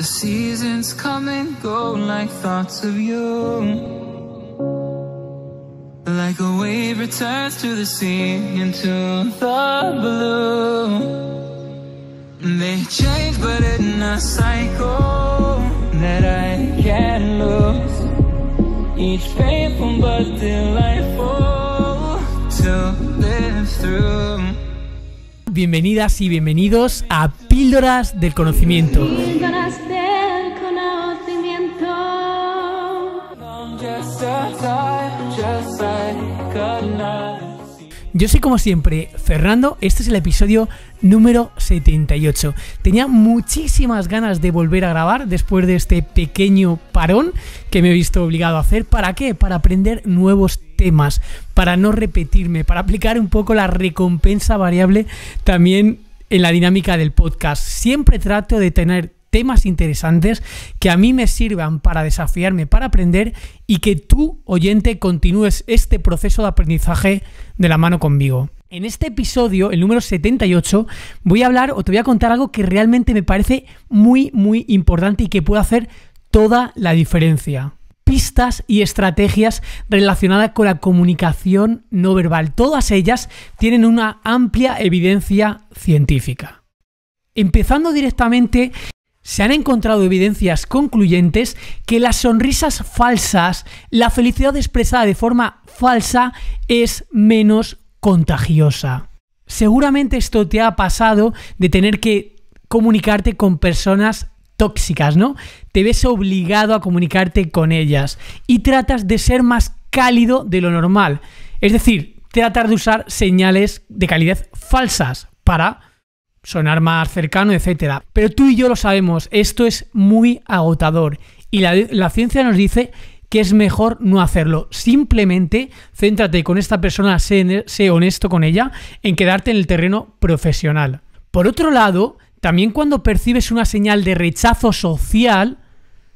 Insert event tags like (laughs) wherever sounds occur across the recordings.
The seasons come and go like thoughts of you. Like a wave returns to the sea into the blue They change but in a cycle that I can't lose Each painful but delightful to live through bienvenidas y bienvenidos a Píldoras del Conocimiento. Yo soy como siempre Fernando, este es el episodio número 78. Tenía muchísimas ganas de volver a grabar después de este pequeño parón que me he visto obligado a hacer. ¿Para qué? Para aprender nuevos temas, para no repetirme, para aplicar un poco la recompensa variable también en la dinámica del podcast. Siempre trato de tener temas interesantes que a mí me sirvan para desafiarme, para aprender y que tú, oyente, continúes este proceso de aprendizaje de la mano conmigo. En este episodio, el número 78, voy a hablar o te voy a contar algo que realmente me parece muy, muy importante y que puede hacer toda la diferencia pistas y estrategias relacionadas con la comunicación no verbal. Todas ellas tienen una amplia evidencia científica. Empezando directamente se han encontrado evidencias concluyentes que las sonrisas falsas, la felicidad expresada de forma falsa, es menos contagiosa. Seguramente esto te ha pasado de tener que comunicarte con personas tóxicas, ¿no? Te ves obligado a comunicarte con ellas y tratas de ser más cálido de lo normal. Es decir, tratar de usar señales de calidad falsas para sonar más cercano, etcétera. Pero tú y yo lo sabemos, esto es muy agotador y la, ciencia nos dice que es mejor no hacerlo. Simplemente céntrate con esta persona, sé honesto con ella, en quedarte en el terreno profesional. Por otro lado, también cuando percibes una señal de rechazo social,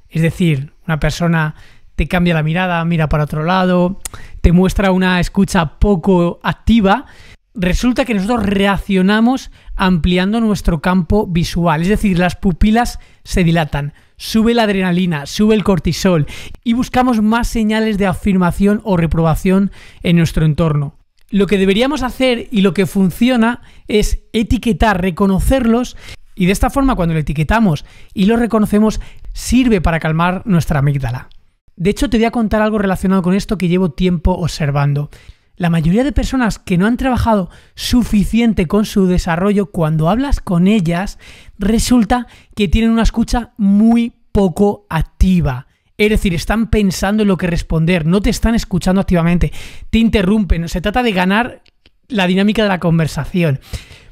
es decir, una persona te cambia la mirada, mira para otro lado, te muestra una escucha poco activa, resulta que nosotros reaccionamos ampliando nuestro campo visual, es decir, las pupilas se dilatan, sube la adrenalina, sube el cortisol y buscamos más señales de afirmación o reprobación en nuestro entorno. Lo que deberíamos hacer y lo que funciona es etiquetar, reconocerlos y de esta forma cuando lo etiquetamos y lo reconocemos sirve para calmar nuestra amígdala. De hecho, te voy a contar algo relacionado con esto que llevo tiempo observando. La mayoría de personas que no han trabajado suficiente con su desarrollo, cuando hablas con ellas, resulta que tienen una escucha muy poco activa. Es decir, están pensando en lo que responder, no te están escuchando activamente, te interrumpen. Se trata de ganar la dinámica de la conversación.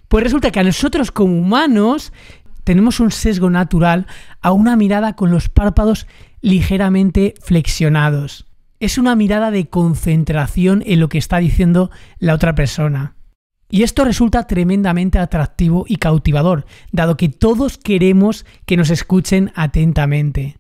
Pues resulta que a nosotros como humanos tenemos un sesgo natural a una mirada con los párpados ligeramente flexionados es una mirada de concentración en lo que está diciendo la otra persona. Y esto resulta tremendamente atractivo y cautivador, dado que todos queremos que nos escuchen atentamente.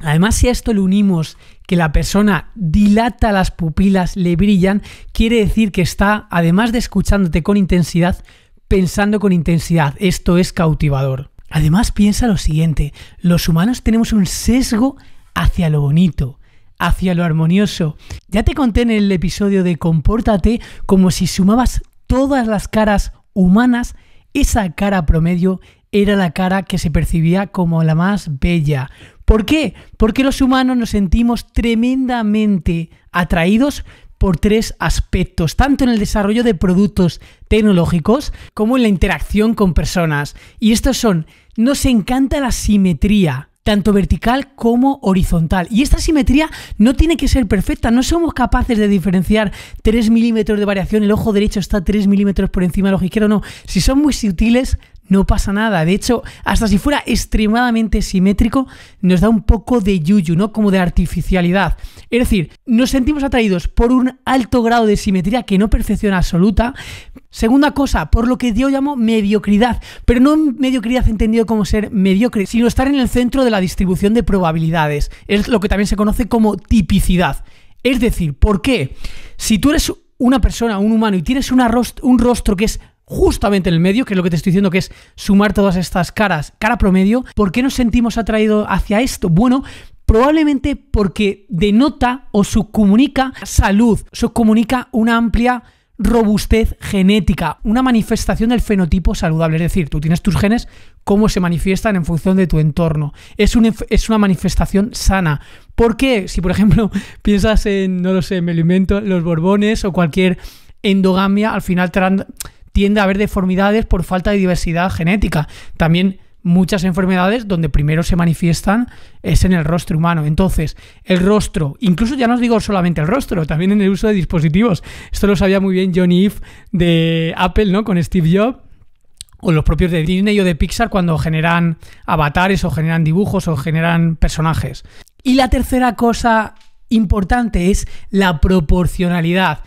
Además, si a esto le unimos que la persona dilata las pupilas, le brillan, quiere decir que está, además de escuchándote con intensidad, pensando con intensidad. Esto es cautivador. Además, piensa lo siguiente, los humanos tenemos un sesgo hacia lo bonito, hacia lo armonioso. Ya te conté en el episodio de Compórtate como si sumabas todas las caras humanas, esa cara promedio era la cara que se percibía como la más bella. ¿Por qué? Porque los humanos nos sentimos tremendamente atraídos por tres aspectos, tanto en el desarrollo de productos tecnológicos como en la interacción con personas. Y estos son, nos encanta la simetría, tanto vertical como horizontal. Y esta simetría no tiene que ser perfecta, no somos capaces de diferenciar 3 milímetros de variación, el ojo derecho está 3 milímetros por encima del ojo izquierdo, no. Si son muy sutiles, no pasa nada. De hecho, hasta si fuera extremadamente simétrico, nos da un poco de yuyu, ¿no? Como de artificialidad. Es decir, nos sentimos atraídos por un alto grado de simetría que no perfección absoluta. Segunda cosa, por lo que yo llamo mediocridad, pero no mediocridad entendido como ser mediocre, sino estar en el centro de la distribución de probabilidades. Es lo que también se conoce como tipicidad. Es decir, ¿por qué? Si tú eres una persona, un humano, y tienes un un rostro que es justamente en el medio, que es lo que te estoy diciendo, que es sumar todas estas caras, cara promedio, ¿por qué nos sentimos atraídos hacia esto? Bueno, probablemente porque denota o subcomunica salud, subcomunica una amplia robustez genética, una manifestación del fenotipo saludable, es decir, tú tienes tus genes, cómo se manifiestan en función de tu entorno. Es, es una manifestación sana. Porque si, por ejemplo, (laughs) piensas en, no lo sé, me alimento los borbones o cualquier endogamia, al final te tiende a haber deformidades por falta de diversidad genética. También muchas enfermedades donde primero se manifiestan es en el rostro humano. Entonces, el rostro, incluso ya no os digo solamente el rostro, también en el uso de dispositivos. Esto lo sabía muy bien Johnny Ive de Apple, ¿no? Con Steve Jobs o los propios de Disney o de Pixar cuando generan avatares o generan dibujos o generan personajes. Y la tercera cosa importante es la proporcionalidad.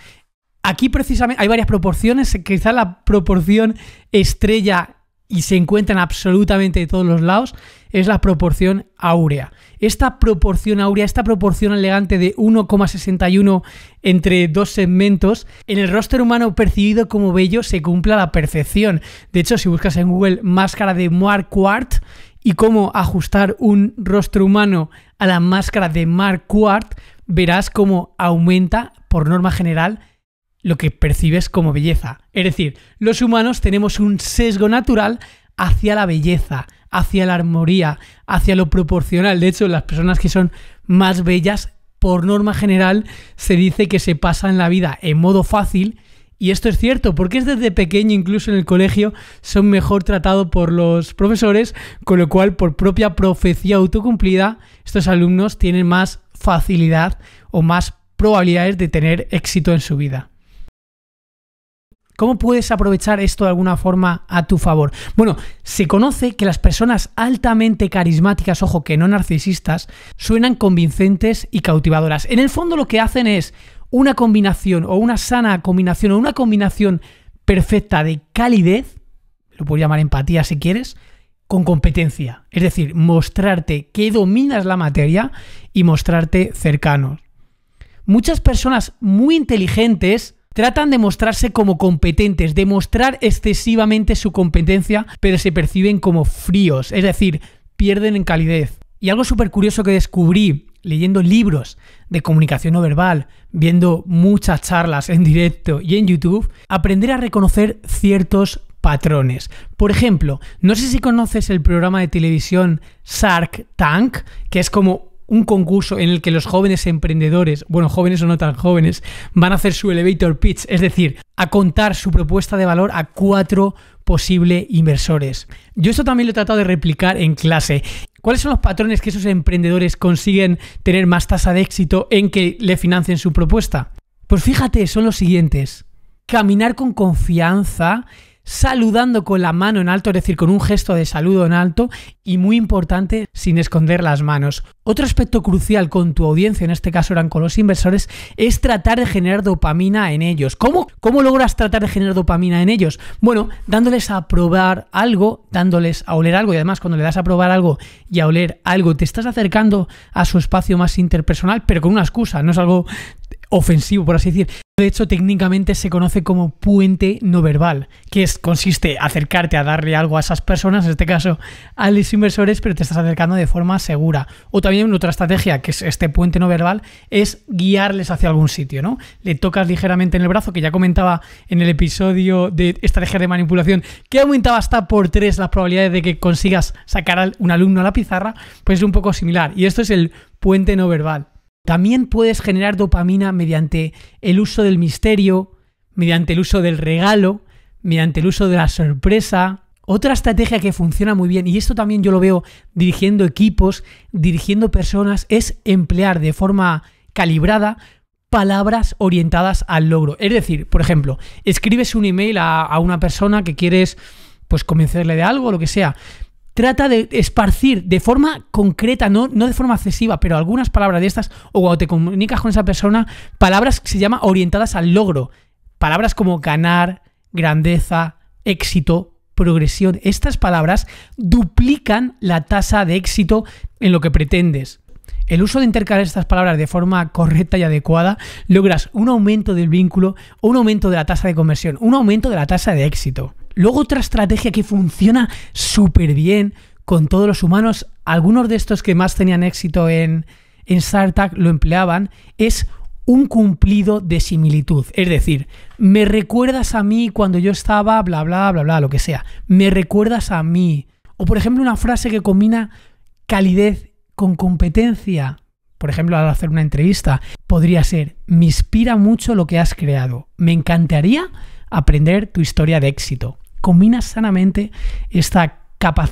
Aquí precisamente hay varias proporciones, quizá la proporción estrella y se encuentra absolutamente de todos los lados, es la proporción áurea. Esta proporción áurea, esta proporción elegante de 1,61 entre dos segmentos, en el rostro humano percibido como bello se cumple la percepción. De hecho, si buscas en Google máscara de Quart y cómo ajustar un rostro humano a la máscara de Quart, verás cómo aumenta, por norma general, lo que percibes como belleza. Es decir, los humanos tenemos un sesgo natural hacia la belleza, hacia la armonía, hacia lo proporcional. De hecho, las personas que son más bellas, por norma general, se dice que se pasan la vida en modo fácil. Y esto es cierto, porque es desde pequeño, incluso en el colegio, son mejor tratados por los profesores, con lo cual, por propia profecía autocumplida, estos alumnos tienen más facilidad o más probabilidades de tener éxito en su vida. ¿Cómo puedes aprovechar esto de alguna forma a tu favor? Bueno, se conoce que las personas altamente carismáticas, ojo, que no narcisistas, suenan convincentes y cautivadoras. En el fondo lo que hacen es una combinación o una sana combinación o una combinación perfecta de calidez, lo puedo llamar empatía si quieres, con competencia. Es decir, mostrarte que dominas la materia y mostrarte cercanos. Muchas personas muy inteligentes Tratan de mostrarse como competentes, de mostrar excesivamente su competencia, pero se perciben como fríos, es decir, pierden en calidez. Y algo súper curioso que descubrí leyendo libros de comunicación no verbal, viendo muchas charlas en directo y en YouTube, aprender a reconocer ciertos patrones. Por ejemplo, no sé si conoces el programa de televisión Shark Tank, que es como un concurso en el que los jóvenes emprendedores, bueno, jóvenes o no tan jóvenes, van a hacer su elevator pitch, es decir, a contar su propuesta de valor a cuatro posibles inversores. Yo esto también lo he tratado de replicar en clase. ¿Cuáles son los patrones que esos emprendedores consiguen tener más tasa de éxito en que le financien su propuesta? Pues fíjate, son los siguientes. Caminar con confianza saludando con la mano en alto, es decir, con un gesto de saludo en alto y muy importante, sin esconder las manos. Otro aspecto crucial con tu audiencia, en este caso eran con los inversores, es tratar de generar dopamina en ellos. ¿Cómo? ¿Cómo logras tratar de generar dopamina en ellos? Bueno, dándoles a probar algo, dándoles a oler algo y además cuando le das a probar algo y a oler algo, te estás acercando a su espacio más interpersonal, pero con una excusa, no es algo ofensivo, por así decir. De hecho, técnicamente se conoce como puente no verbal, que es, consiste acercarte a darle algo a esas personas, en este caso a los inversores, pero te estás acercando de forma segura. O también otra estrategia, que es este puente no verbal, es guiarles hacia algún sitio, ¿no? Le tocas ligeramente en el brazo, que ya comentaba en el episodio de estrategia de manipulación, que aumentaba hasta por tres las probabilidades de que consigas sacar a un alumno a la pizarra, pues es un poco similar. Y esto es el puente no verbal. También puedes generar dopamina mediante el uso del misterio, mediante el uso del regalo, mediante el uso de la sorpresa. Otra estrategia que funciona muy bien, y esto también yo lo veo dirigiendo equipos, dirigiendo personas, es emplear de forma calibrada palabras orientadas al logro. Es decir, por ejemplo, escribes un email a, una persona que quieres pues convencerle de algo, o lo que sea, trata de esparcir de forma concreta, no, no de forma excesiva, pero algunas palabras de estas, o cuando te comunicas con esa persona, palabras que se llaman orientadas al logro. Palabras como ganar, grandeza, éxito, progresión. Estas palabras duplican la tasa de éxito en lo que pretendes. El uso de intercalar estas palabras de forma correcta y adecuada logras un aumento del vínculo, un aumento de la tasa de conversión, un aumento de la tasa de éxito. Luego otra estrategia que funciona súper bien con todos los humanos, algunos de estos que más tenían éxito en, en StarTag lo empleaban, es un cumplido de similitud. Es decir, me recuerdas a mí cuando yo estaba, bla, bla, bla, bla, lo que sea. Me recuerdas a mí. O por ejemplo, una frase que combina calidez con competencia. Por ejemplo, al hacer una entrevista, podría ser, me inspira mucho lo que has creado. Me encantaría aprender tu historia de éxito combinas sanamente esta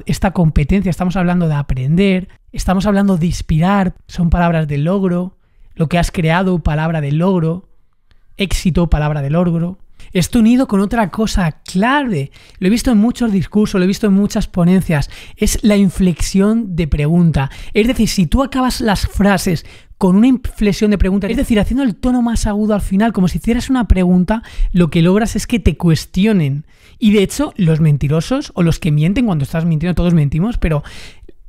esta competencia, estamos hablando de aprender, estamos hablando de inspirar, son palabras de logro, lo que has creado, palabra de logro, éxito, palabra de logro. Esto unido con otra cosa clave, lo he visto en muchos discursos, lo he visto en muchas ponencias, es la inflexión de pregunta. Es decir, si tú acabas las frases con una inflexión de pregunta. Es decir, haciendo el tono más agudo al final, como si hicieras una pregunta, lo que logras es que te cuestionen. Y de hecho, los mentirosos o los que mienten cuando estás mintiendo, todos mentimos, pero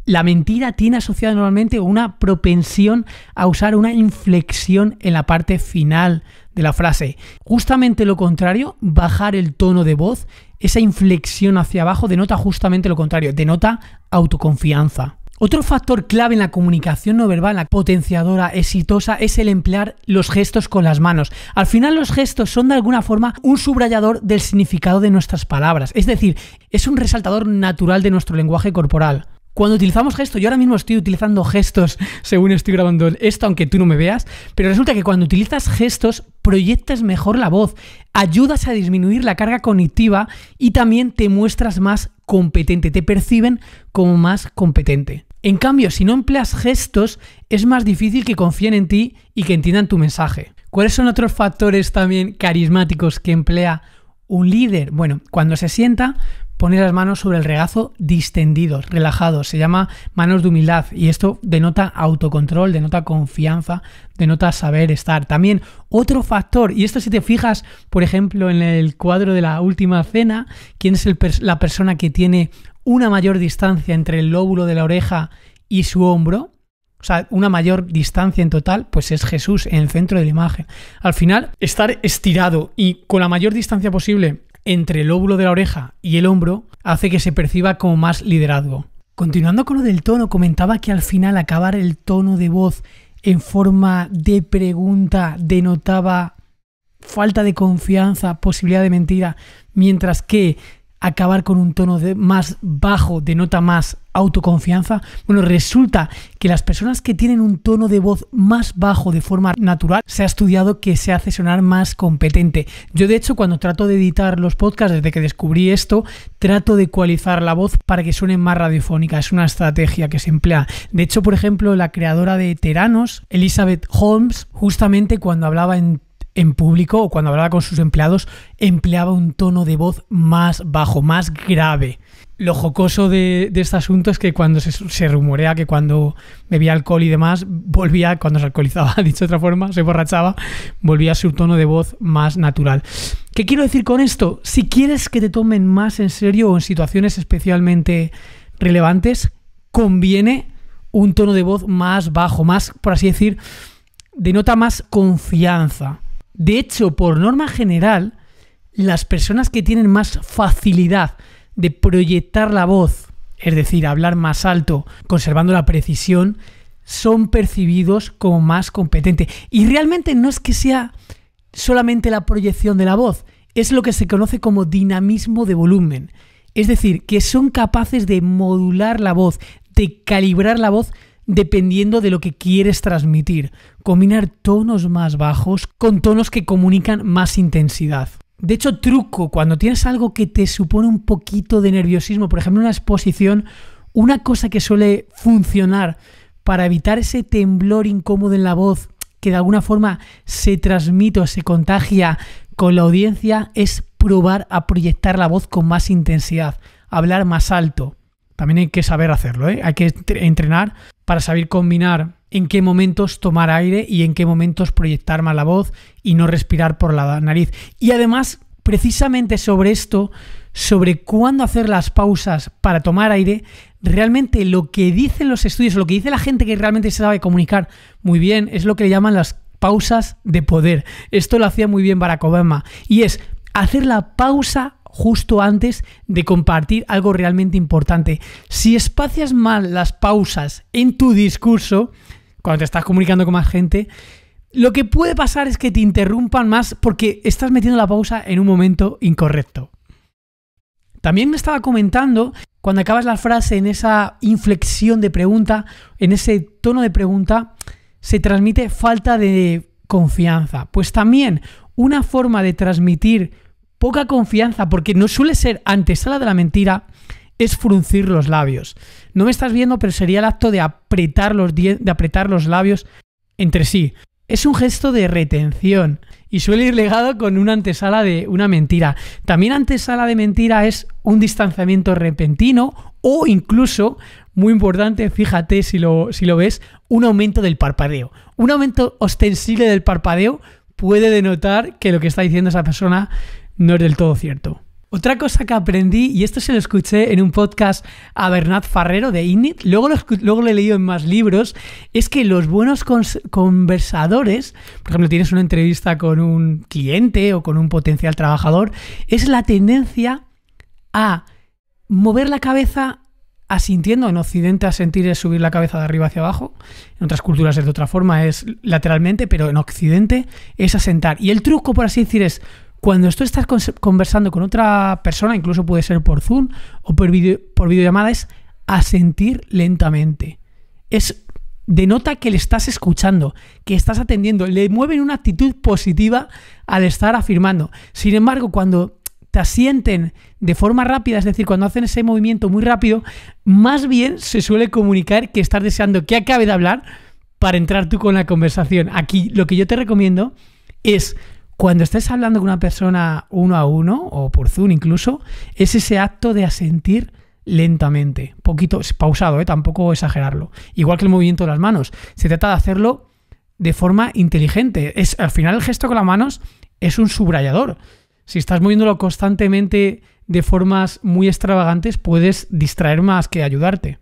la mentira tiene asociada normalmente una propensión a usar una inflexión en la parte final de la frase. Justamente lo contrario, bajar el tono de voz, esa inflexión hacia abajo denota justamente lo contrario, denota autoconfianza. Otro factor clave en la comunicación no verbal, la potenciadora, exitosa, es el emplear los gestos con las manos. Al final los gestos son de alguna forma un subrayador del significado de nuestras palabras, es decir, es un resaltador natural de nuestro lenguaje corporal. Cuando utilizamos gestos, yo ahora mismo estoy utilizando gestos (laughs) según estoy grabando esto, aunque tú no me veas, pero resulta que cuando utilizas gestos proyectas mejor la voz, ayudas a disminuir la carga cognitiva y también te muestras más competente, te perciben como más competente. En cambio, si no empleas gestos, es más difícil que confíen en ti y que entiendan tu mensaje. ¿Cuáles son otros factores también carismáticos que emplea un líder? Bueno, cuando se sienta, pone las manos sobre el regazo distendidos, relajados. Se llama manos de humildad y esto denota autocontrol, denota confianza, denota saber estar. También otro factor, y esto si te fijas, por ejemplo, en el cuadro de la última cena, ¿quién es la persona que tiene una mayor distancia entre el lóbulo de la oreja y su hombro, o sea, una mayor distancia en total, pues es Jesús en el centro de la imagen. Al final, estar estirado y con la mayor distancia posible entre el lóbulo de la oreja y el hombro hace que se perciba como más liderazgo. Continuando con lo del tono, comentaba que al final acabar el tono de voz en forma de pregunta denotaba falta de confianza, posibilidad de mentira, mientras que acabar con un tono de más bajo, denota más autoconfianza? Bueno, resulta que las personas que tienen un tono de voz más bajo de forma natural, se ha estudiado que se hace sonar más competente. Yo de hecho cuando trato de editar los podcasts desde que descubrí esto, trato de ecualizar la voz para que suene más radiofónica. Es una estrategia que se emplea. De hecho, por ejemplo, la creadora de Teranos, Elizabeth Holmes, justamente cuando hablaba en en público o cuando hablaba con sus empleados empleaba un tono de voz más bajo, más grave. Lo jocoso de, este asunto es que cuando se, rumorea que cuando bebía alcohol y demás, volvía, cuando se alcoholizaba, (laughs) dicho de otra forma, se borrachaba, volvía a su tono de voz más natural. ¿Qué quiero decir con esto? Si quieres que te tomen más en serio o en situaciones especialmente relevantes, conviene un tono de voz más bajo, más, por así decir, denota más confianza. De hecho, por norma general, las personas que tienen más facilidad de proyectar la voz, es decir, hablar más alto, conservando la precisión, son percibidos como más competentes. Y realmente no es que sea solamente la proyección de la voz, es lo que se conoce como dinamismo de volumen. Es decir, que son capaces de modular la voz, de calibrar la voz dependiendo de lo que quieres transmitir. Combinar tonos más bajos con tonos que comunican más intensidad. De hecho, truco, cuando tienes algo que te supone un poquito de nerviosismo, por ejemplo, una exposición, una cosa que suele funcionar para evitar ese temblor incómodo en la voz que de alguna forma se transmite o se contagia con la audiencia es probar a proyectar la voz con más intensidad, hablar más alto. También hay que saber hacerlo, ¿eh? hay que entrenar para saber combinar en qué momentos tomar aire y en qué momentos proyectar más la voz y no respirar por la nariz. Y además, precisamente sobre esto, sobre cuándo hacer las pausas para tomar aire, realmente lo que dicen los estudios, lo que dice la gente que realmente se sabe comunicar muy bien, es lo que le llaman las pausas de poder. Esto lo hacía muy bien Barack Obama. Y es hacer la pausa justo antes de compartir algo realmente importante. Si espacias mal las pausas en tu discurso, cuando te estás comunicando con más gente, lo que puede pasar es que te interrumpan más porque estás metiendo la pausa en un momento incorrecto. También me estaba comentando, cuando acabas la frase en esa inflexión de pregunta, en ese tono de pregunta, se transmite falta de confianza. Pues también una forma de transmitir poca confianza, porque no suele ser antesala de la mentira, es fruncir los labios. No me estás viendo, pero sería el acto de apretar los, de apretar los labios entre sí. Es un gesto de retención y suele ir legado con una antesala de una mentira. También antesala de mentira es un distanciamiento repentino o incluso, muy importante, fíjate si si lo ves, un aumento del parpadeo. Un aumento ostensible del parpadeo puede denotar que lo que está diciendo esa persona no es del todo cierto. Otra cosa que aprendí, y esto se lo escuché en un podcast a Bernat Farrero de Init, luego lo, luego he leído en más libros, es que los buenos conversadores, por ejemplo, tienes una entrevista con un cliente o con un potencial trabajador, es la tendencia a mover la cabeza asintiendo. En Occidente, a sentir es subir la cabeza de arriba hacia abajo. En otras culturas es de otra forma, es lateralmente, pero en Occidente es asentar. Y el truco, por así decir, es cuando tú estás conversando con otra persona, incluso puede ser por Zoom o por, video, por videollamada, es asentir lentamente. Es denota que le estás escuchando, que estás atendiendo, le mueven una actitud positiva al estar afirmando. Sin embargo, cuando te asienten de forma rápida, es decir, cuando hacen ese movimiento muy rápido, más bien se suele comunicar que estás deseando que acabe de hablar para entrar tú con la conversación. Aquí lo que yo te recomiendo es cuando estés hablando con una persona uno a uno o por Zoom incluso, es ese acto de asentir lentamente, poquito pausado, ¿eh? tampoco exagerarlo. Igual que el movimiento de las manos, se trata de hacerlo de forma inteligente. Es, al final el gesto con las manos es un subrayador. Si estás moviéndolo constantemente de formas muy extravagantes, puedes distraer más que ayudarte.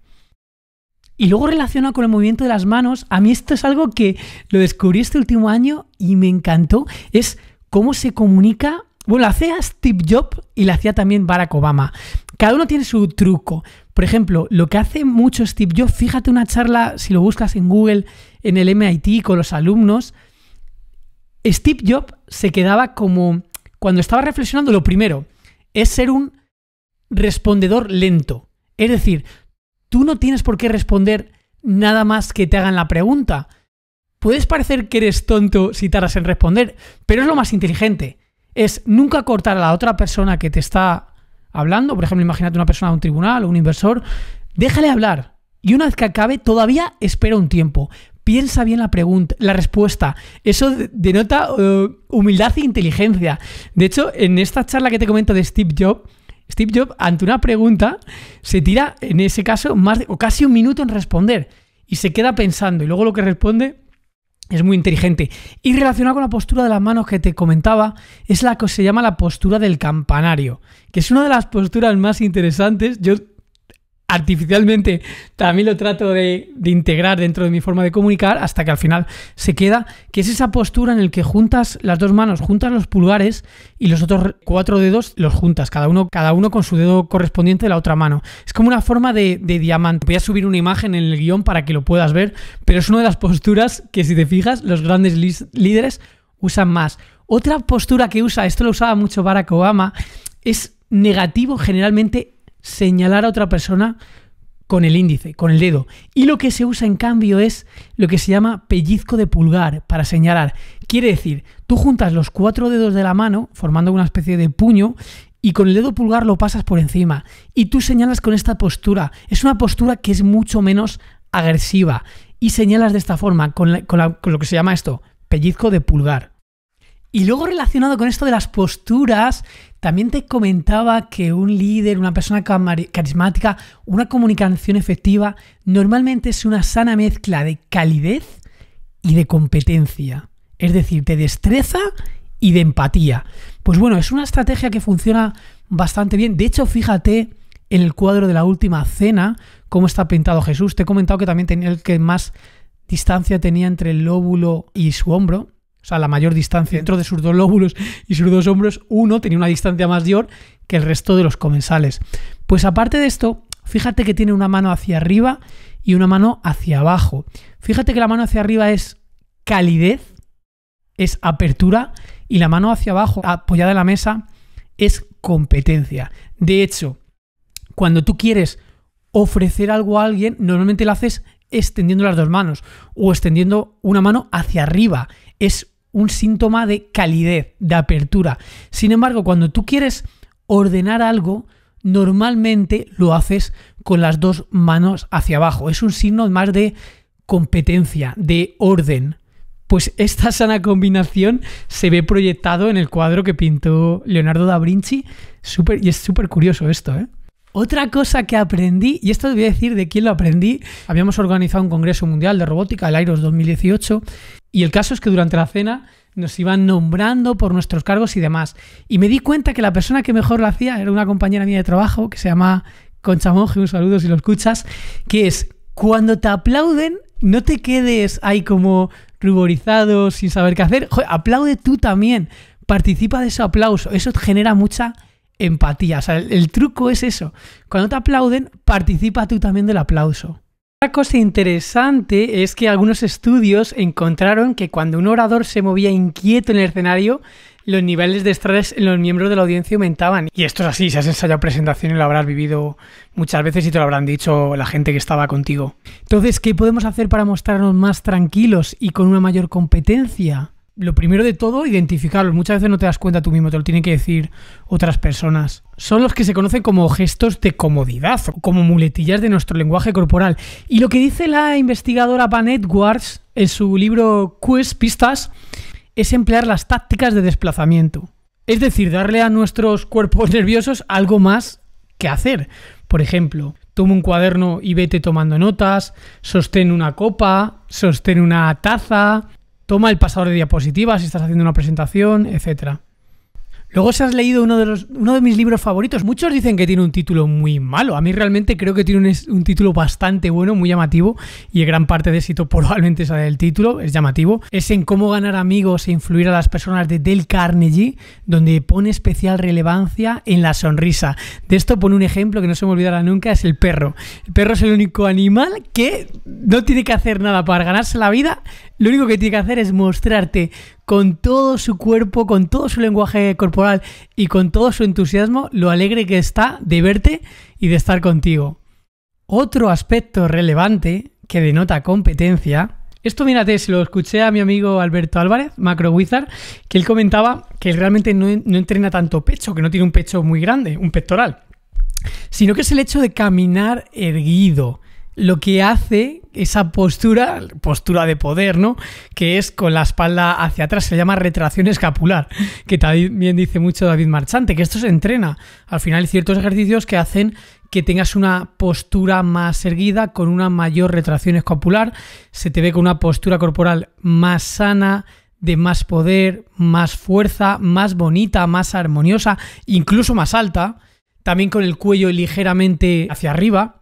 Y luego relacionado con el movimiento de las manos, a mí esto es algo que lo descubrí este último año y me encantó, es cómo se comunica. Bueno, la hacía Steve Jobs y la hacía también Barack Obama. Cada uno tiene su truco. Por ejemplo, lo que hace mucho Steve Jobs, fíjate una charla, si lo buscas en Google, en el MIT con los alumnos, Steve Jobs se quedaba como, cuando estaba reflexionando, lo primero es ser un respondedor lento. Es decir, tú no tienes por qué responder nada más que te hagan la pregunta. Puedes parecer que eres tonto si tardas en responder, pero es lo más inteligente. Es nunca cortar a la otra persona que te está hablando. Por ejemplo, imagínate una persona de un tribunal o un inversor. Déjale hablar. Y una vez que acabe, todavía espera un tiempo. Piensa bien la pregunta, la respuesta. Eso denota eh, humildad e inteligencia. De hecho, en esta charla que te comento de Steve Jobs, Steve Jobs, ante una pregunta, se tira, en ese caso, más o casi un minuto en responder. Y se queda pensando. Y luego lo que responde es muy inteligente. Y relacionado con la postura de las manos que te comentaba, es la que se llama la postura del campanario, que es una de las posturas más interesantes. Yo artificialmente también lo trato de, integrar dentro de mi forma de comunicar hasta que al final se queda, que es esa postura en la que juntas las dos manos, juntas los pulgares y los otros cuatro dedos los juntas, cada uno, cada uno con su dedo correspondiente de la otra mano. Es como una forma de, de diamante. Voy a subir una imagen en el guión para que lo puedas ver, pero es una de las posturas que si te fijas los grandes líderes usan más. Otra postura que usa, esto lo usaba mucho Barack Obama, es negativo generalmente señalar a otra persona con el índice, con el dedo. Y lo que se usa en cambio es lo que se llama pellizco de pulgar para señalar. Quiere decir, tú juntas los cuatro dedos de la mano formando una especie de puño y con el dedo pulgar lo pasas por encima y tú señalas con esta postura. Es una postura que es mucho menos agresiva y señalas de esta forma, con, lo que se llama esto, pellizco de pulgar. Y luego relacionado con esto de las posturas, también te comentaba que un líder, una persona carismática, una comunicación efectiva, normalmente es una sana mezcla de calidez y de competencia, es decir, de destreza y de empatía. Pues bueno, es una estrategia que funciona bastante bien. De hecho, fíjate en el cuadro de la última cena, cómo está pintado Jesús. Te he comentado que también tenía el que más distancia tenía entre el lóbulo y su hombro o sea, la mayor distancia dentro de sus dos lóbulos y sus dos hombros, uno tenía una distancia mayor que el resto de los comensales. Pues aparte de esto, fíjate que tiene una mano hacia arriba y una mano hacia abajo. Fíjate que la mano hacia arriba es calidez, es apertura, y la mano hacia abajo, apoyada en la mesa, es competencia. De hecho, cuando tú quieres ofrecer algo a alguien, normalmente lo haces extendiendo las dos manos o extendiendo una mano hacia arriba es un síntoma de calidez, de apertura. Sin embargo, cuando tú quieres ordenar algo, normalmente lo haces con las dos manos hacia abajo. Es un signo más de competencia, de orden. Pues esta (laughs) sana combinación se ve proyectado en el cuadro que pintó Leonardo da Vinci. Súper y es súper curioso esto, ¿eh? Otra cosa que aprendí, y esto te voy a decir de quién lo aprendí, habíamos organizado un Congreso Mundial de Robótica, el Airos 2018, y el caso es que durante la cena nos iban nombrando por nuestros cargos y demás. Y me di cuenta que la persona que mejor lo hacía era una compañera mía de trabajo que se llama Concha Monge, un saludo si lo escuchas, que es cuando te aplauden, no te quedes ahí como ruborizado, sin saber qué hacer. Joder, aplaude tú también, participa de ese aplauso, eso genera mucha empatía. O sea, el truco es eso. Cuando te aplauden, participa tú también del aplauso. Otra cosa interesante es que algunos estudios encontraron que cuando un orador se movía inquieto en el escenario, los niveles de estrés en los miembros de la audiencia aumentaban. Y esto es así, si has ensayado presentación lo habrás vivido muchas veces y te lo habrán dicho la gente que estaba contigo. Entonces, ¿qué podemos hacer para mostrarnos más tranquilos y con una mayor competencia? lo primero de todo, identificarlos. Muchas veces no te das cuenta tú mismo, te lo tienen que decir otras personas. Son los que se conocen como gestos de comodidad, como muletillas de nuestro lenguaje corporal. Y lo que dice la investigadora Van Edwards en su libro Quiz Pistas es emplear las tácticas de desplazamiento. Es decir, darle a nuestros cuerpos nerviosos algo más que hacer. Por ejemplo, toma un cuaderno y vete tomando notas, sostén una copa, sostén una taza, Toma el pasador de diapositivas si estás haciendo una presentación, etc. Luego, si has leído uno de, los, uno de mis libros favoritos, muchos dicen que tiene un título muy malo. A mí realmente creo que tiene un, título bastante bueno, muy llamativo, y gran parte de éxito (laughs) probablemente sea del título, es llamativo. Es en cómo ganar amigos e influir a las personas de Del Carnegie, donde pone especial relevancia en la sonrisa. De esto pone un ejemplo que no se me olvidará nunca, es el perro. El perro es el único animal que no tiene que hacer nada para ganarse la vida, lo único que tiene que hacer es mostrarte con todo su cuerpo, con todo su lenguaje corporal y con todo su entusiasmo lo alegre que está de verte y de estar contigo. Otro aspecto relevante que denota competencia. Esto, mírate, se lo escuché a mi amigo Alberto Álvarez, Macro Wizard, que él comentaba que él realmente no, no entrena tanto pecho, que no tiene un pecho muy grande, un pectoral, sino que es el hecho de caminar erguido lo que hace esa postura, postura de poder, ¿no? Que es con la espalda hacia atrás, se llama retracción escapular, que también dice mucho David Marchante, que esto se entrena. Al final hay ciertos ejercicios que hacen que tengas una postura más erguida, con una mayor retracción escapular, se te ve con una postura corporal más sana, de más poder, más fuerza, más bonita, más armoniosa, incluso más alta, también con el cuello ligeramente hacia arriba,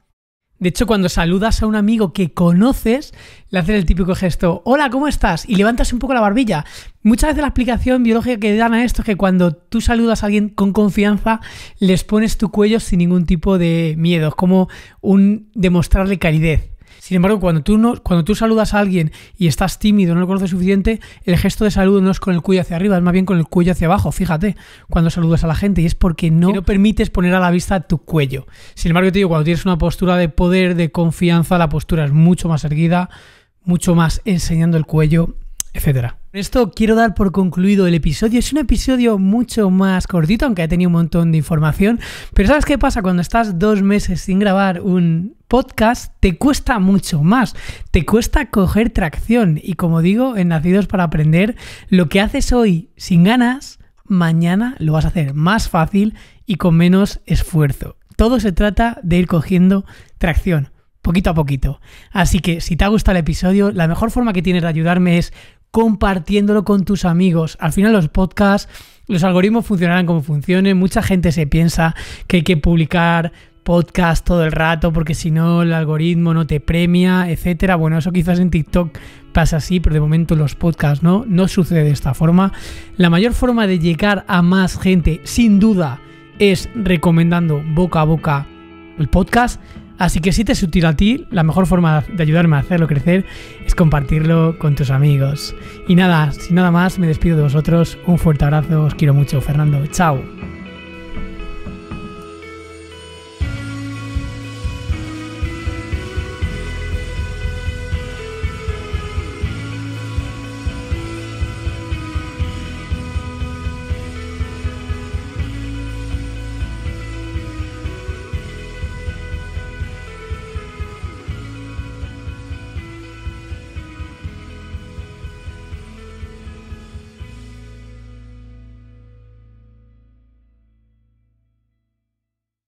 de hecho, cuando saludas a un amigo que conoces, le haces el típico gesto, hola, ¿cómo estás? Y levantas un poco la barbilla. Muchas veces la explicación biológica que dan a esto es que cuando tú saludas a alguien con confianza, les pones tu cuello sin ningún tipo de miedo, es como un demostrarle calidez. Sin embargo, cuando tú, no, cuando tú saludas a alguien y estás tímido, no lo conoces suficiente, el gesto de saludo no es con el cuello hacia arriba, es más bien con el cuello hacia abajo, fíjate, cuando saludas a la gente y es porque no, no permites poner a la vista tu cuello. Sin embargo, te digo, cuando tienes una postura de poder, de confianza, la postura es mucho más erguida, mucho más enseñando el cuello etcétera. Esto quiero dar por concluido el episodio. Es un episodio mucho más cortito, aunque he tenido un montón de información. Pero ¿sabes qué pasa? Cuando estás dos meses sin grabar un podcast, te cuesta mucho más. Te cuesta coger tracción. Y como digo, en Nacidos para Aprender, lo que haces hoy sin ganas, mañana lo vas a hacer más fácil y con menos esfuerzo. Todo se trata de ir cogiendo tracción poquito a poquito. Así que si te ha gustado el episodio, la mejor forma que tienes de ayudarme es compartiéndolo con tus amigos. Al final los podcasts, los algoritmos funcionarán como funcionen. Mucha gente se piensa que hay que publicar podcast todo el rato porque si no el algoritmo no te premia, etcétera. Bueno, eso quizás en TikTok pasa así, pero de momento los podcasts no no sucede de esta forma. La mayor forma de llegar a más gente, sin duda, es recomendando boca a boca el podcast Así que si te es útil a ti, la mejor forma de ayudarme a hacerlo crecer es compartirlo con tus amigos. Y nada, sin nada más, me despido de vosotros. Un fuerte abrazo, os quiero mucho, Fernando. Chao.